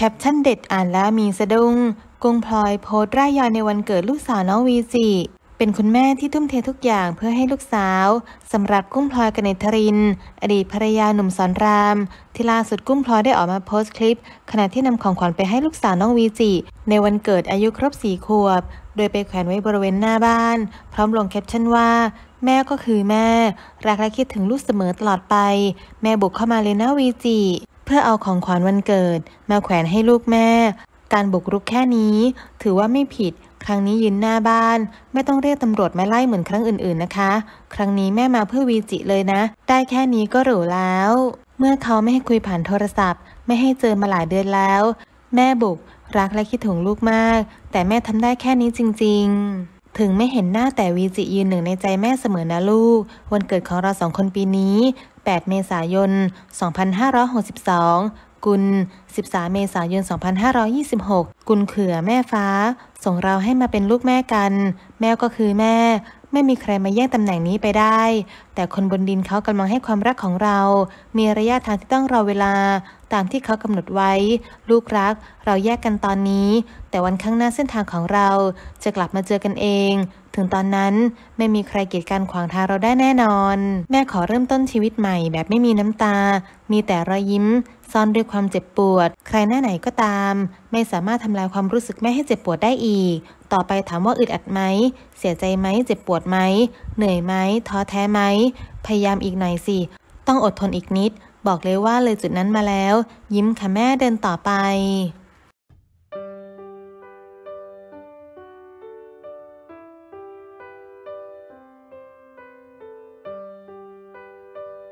แคปชั่นเด็ดอ่านแล้วมีสะดุง้งกุ้งพลอยโพสต์ร่ายยาวในวันเกิดลูกสาว น้องวีจีเป็นคุณแม่ที่ทุ่มเททุกอย่างเพื่อให้ลูกสาวสำหรับกุ้งพลอยกนทริน อดีตภรรยาหนุ่มสอนราม ที่ล่าสุดกุ้งพลอยได้ออกมาโพสต์คลิป ขณะที่นำของขวัญไปให้ลูกสาว น้องวีจิ ในวันเกิดอายุครบสี่ขวบ โดยไปแขวนไว้บริเวณหน้าบ้าน พร้อมลงแคปชั่นว่า แม่ก็คือแม่รักและคิดถึงลูกเสมอตลอดไป แม่บุกเข้ามาเลยนะวีจิเพื่อเอาของขวัญวันเกิด มาแขวนให้ลูกแม่ การบุกรุกแค่นี้ ถือว่าไม่ผิด ครั้งนี้ยืนหน้าบ้าน ไม่ต้องเรียกตำรวจมาไล่เหมือนครั้งอื่นๆนะคะ ครั้งนี้แม่มาเพื่อวีจิเลยนะ ได้แค่นี้ก็หรูแล้ว เมื่อเขาไม่ให้คุยผ่านโทรศัพท์ ไม่ให้เจอมาหลายเดือนแล้ว แม่บุกรักและคิดถึงลูกมาก แต่แม่ทำได้แค่นี้จริงๆถึงไม่เห็นหน้าแต่วีจิยืนหนึ่งในใจแม่เสมอนะลูก วันเกิดของเราสองคนปีนี้ 8 เมษายน 2562 กุล13 เมษายน 2526 กุลเขื่อแม่ฟ้า ส่งเราให้มาเป็นลูกแม่กัน แม่ก็คือแม่ไม่มีใครมาแย่งตำแหน่งนี้ไปได้ แต่คนบนดินเขากำลังให้ความรักของเรา มีระยะทางที่ต้องรอเวลา ตามที่เขากำหนดไว้ ลูกรักเราแยกกันตอนนี้ แต่วันข้างหน้าเส้นทางของเรา จะกลับมาเจอกันเอง ถึงตอนนั้นไม่มีใครเกียดกันขวางทางเราได้แน่นอน แม่ขอเริ่มต้นชีวิตใหม่แบบไม่มีน้ำตา มีแต่รอยยิ้มซ่อนด้วยความเจ็บปวด ใครหน้าไหนก็ตาม ไม่สามารถทำลายความรู้สึกแม่ให้เจ็บปวดได้อีก ต่อไปถามว่าอึดอัดไหม เสียใจไหมเจ็บปวดไหม เหนื่อยไหมท้อแท้ไหม พยายามอีกหน่อยสิ ต้องอดทนอีกนิด บอกเลยว่าเลยจุดนั้นมาแล้ว ยิ้มค่ะแม่เดินต่อไป